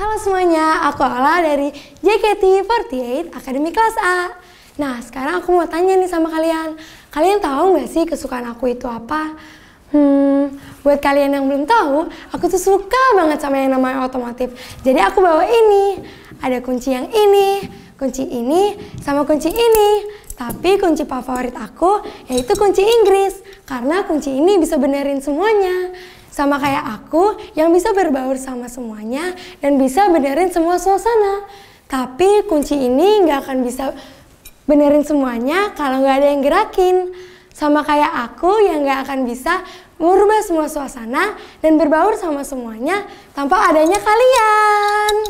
Halo semuanya, aku Ala dari JKT48 Akademi Kelas A. Nah, sekarang aku mau tanya nih sama kalian. Kalian tahu nggak sih kesukaan aku itu apa? Hmm, buat kalian yang belum tahu, aku tuh suka banget sama yang namanya otomotif. Jadi aku bawa ini. Ada kunci yang ini, kunci ini, sama kunci ini. Tapi kunci favorit aku yaitu kunci Inggris. Karena kunci ini bisa benerin semuanya. Sama kayak aku yang bisa berbaur sama semuanya dan bisa benerin semua suasana. Tapi kunci ini nggak akan bisa benerin semuanya kalau nggak ada yang gerakin. Sama kayak aku yang nggak akan bisa merubah semua suasana dan berbaur sama semuanya tanpa adanya kalian.